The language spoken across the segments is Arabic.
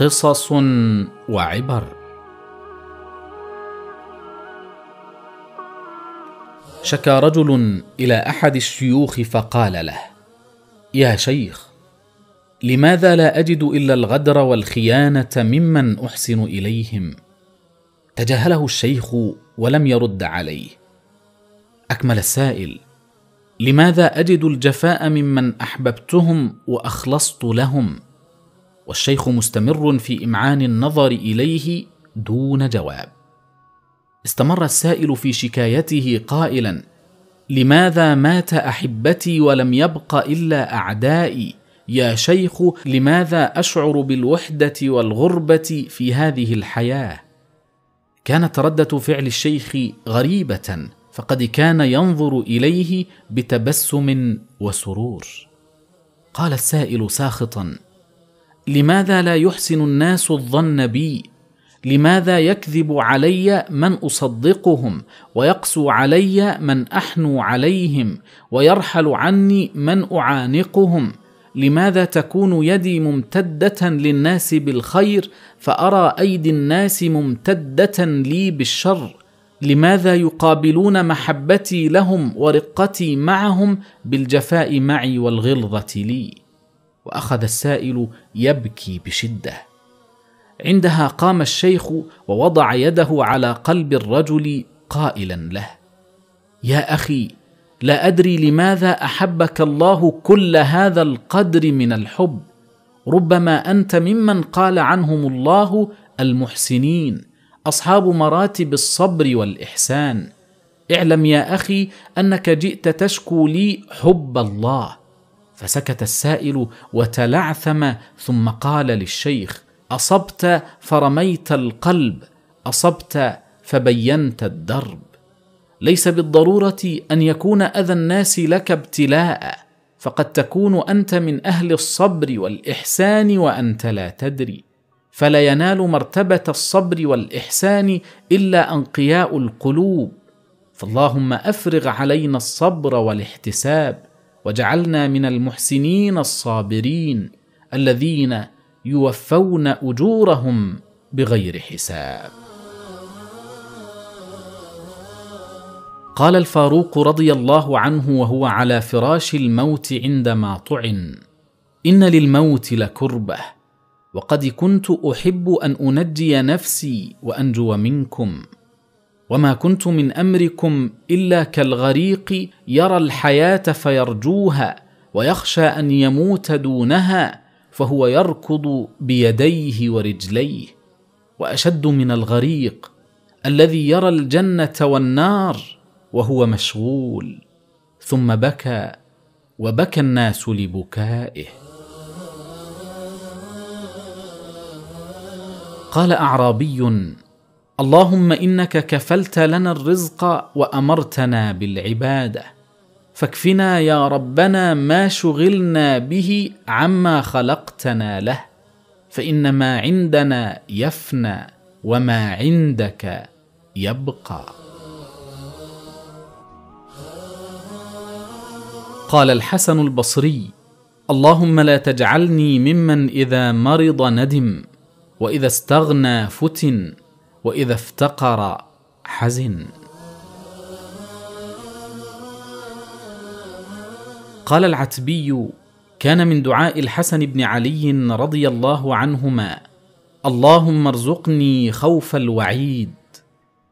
قصص وعبر شكا رجل الى احد الشيوخ فقال له يا شيخ لماذا لا اجد الا الغدر والخيانه ممن احسن اليهم تجاهله الشيخ ولم يرد عليه اكمل السائل لماذا اجد الجفاء ممن احببتهم واخلصت لهم والشيخ مستمر في إمعان النظر إليه دون جواب. استمر السائل في شكايته قائلا: لماذا مات أحبتي ولم يبق إلا أعدائي؟ يا شيخ لماذا أشعر بالوحدة والغربة في هذه الحياة؟ كانت ردة فعل الشيخ غريبة فقد كان ينظر إليه بتبسم وسرور. قال السائل ساخطا: لماذا لا يحسن الناس الظن بي لماذا يكذب علي من اصدقهم ويقسو علي من احنو عليهم ويرحل عني من اعانقهم لماذا تكون يدي ممتده للناس بالخير فارى ايدي الناس ممتده لي بالشر لماذا يقابلون محبتي لهم ورقتي معهم بالجفاء معي والغلظه لي واخذ السائل يبكي بشده عندها قام الشيخ ووضع يده على قلب الرجل قائلا له يا اخي لا ادري لماذا احبك الله كل هذا القدر من الحب ربما انت ممن قال عنهم الله المحسنين اصحاب مراتب الصبر والاحسان اعلم يا اخي انك جئت تشكو لي حب الله فسكت السائل وتلعثم ثم قال للشيخ اصبت فرميت القلب اصبت فبينت الدرب ليس بالضروره ان يكون اذى الناس لك ابتلاء فقد تكون انت من اهل الصبر والاحسان وانت لا تدري فلا ينال مرتبه الصبر والاحسان الا انقياء القلوب فاللهم افرغ علينا الصبر والاحتساب وجعلنا من المحسنين الصابرين الذين يوفون اجورهم بغير حساب قال الفاروق رضي الله عنه وهو على فراش الموت عندما طعن ان للموت لكربه وقد كنت احب ان انجي نفسي وانجو منكم وما كنت من امركم الا كالغريق يرى الحياه فيرجوها ويخشى ان يموت دونها فهو يركض بيديه ورجليه واشد من الغريق الذي يرى الجنه والنار وهو مشغول ثم بكى وبكى الناس لبكائه قال اعرابي اللهم انك كفلت لنا الرزق وامرتنا بالعباده فاكفنا يا ربنا ما شغلنا به عما خلقتنا له فان ما عندنا يفنى وما عندك يبقى قال الحسن البصري اللهم لا تجعلني ممن اذا مرض ندم واذا استغنى فتن واذا افتقر حزن قال العتبي كان من دعاء الحسن بن علي رضي الله عنهما اللهم ارزقني خوف الوعيد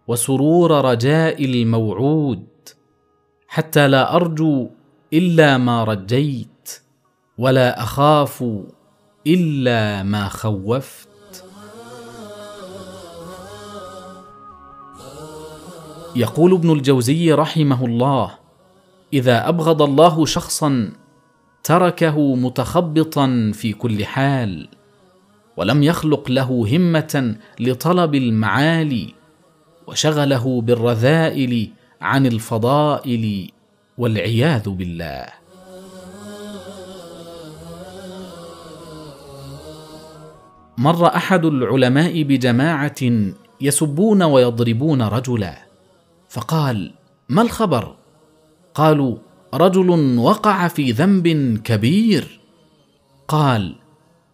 وسرور رجاء الموعود حتى لا ارجو الا ما رجيت ولا اخاف الا ما خوفت يقول ابن الجوزي رحمه الله اذا ابغض الله شخصا تركه متخبطا في كل حال ولم يخلق له همه لطلب المعالي وشغله بالرذائل عن الفضائل والعياذ بالله مر احد العلماء بجماعه يسبون ويضربون رجلا فقال ما الخبر قالوا رجل وقع في ذنب كبير قال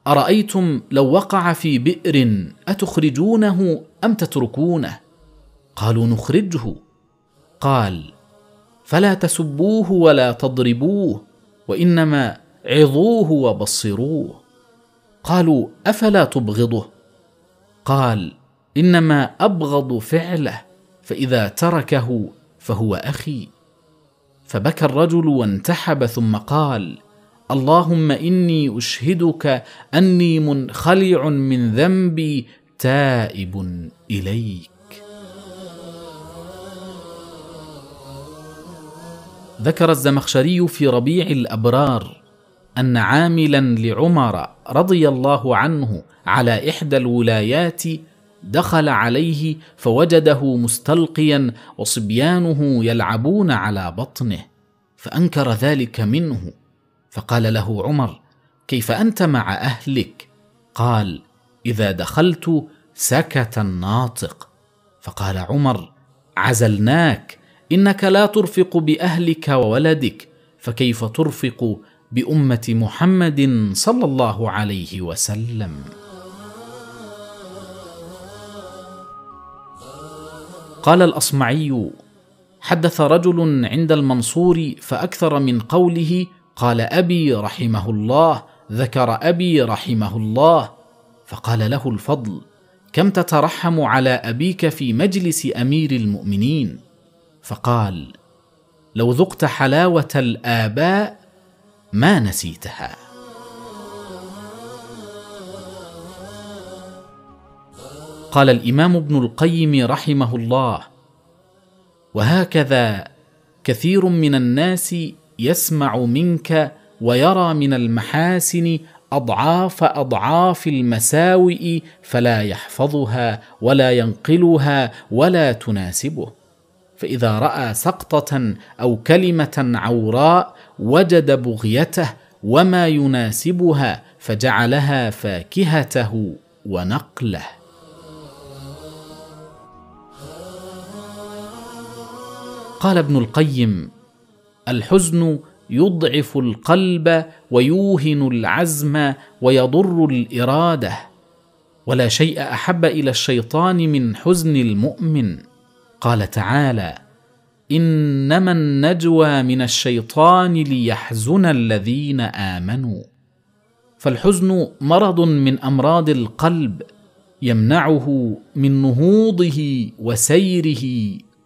ارايتم لو وقع في بئر اتخرجونه ام تتركونه قالوا نخرجه قال فلا تسبوه ولا تضربوه وانما عظوه وبصروه قالوا افلا تبغضه قال انما ابغض فعله فاذا تركه فهو اخي فبكى الرجل وانتحب ثم قال اللهم اني اشهدك اني منخلع من ذنبي تائب اليك ذكر الزمخشري في ربيع الابرار ان عاملا لعمر رضي الله عنه على احدى الولايات دخل عليه فوجده مستلقيا وصبيانه يلعبون على بطنه فانكر ذلك منه فقال له عمر كيف انت مع اهلك قال اذا دخلت سكت الناطق فقال عمر عزلناك انك لا ترفق باهلك وولدك فكيف ترفق بامه محمد صلى الله عليه وسلم قال الاصمعي حدث رجل عند المنصور فاكثر من قوله قال ابي رحمه الله ذكر ابي رحمه الله فقال له الفضل كم تترحم على ابيك في مجلس امير المؤمنين فقال لو ذقت حلاوه الاباء ما نسيتها قال الامام ابن القيم رحمه الله وهكذا كثير من الناس يسمع منك ويرى من المحاسن اضعاف اضعاف المساوئ فلا يحفظها ولا ينقلها ولا تناسبه فاذا راى سقطه او كلمه عوراء وجد بغيته وما يناسبها فجعلها فاكهته ونقله قال ابن القيم الحزن يضعف القلب ويوهن العزم ويضر الاراده ولا شيء احب الى الشيطان من حزن المؤمن قال تعالى انما النجوى من الشيطان ليحزن الذين امنوا فالحزن مرض من امراض القلب يمنعه من نهوضه وسيره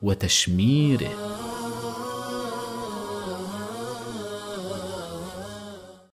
وتشميره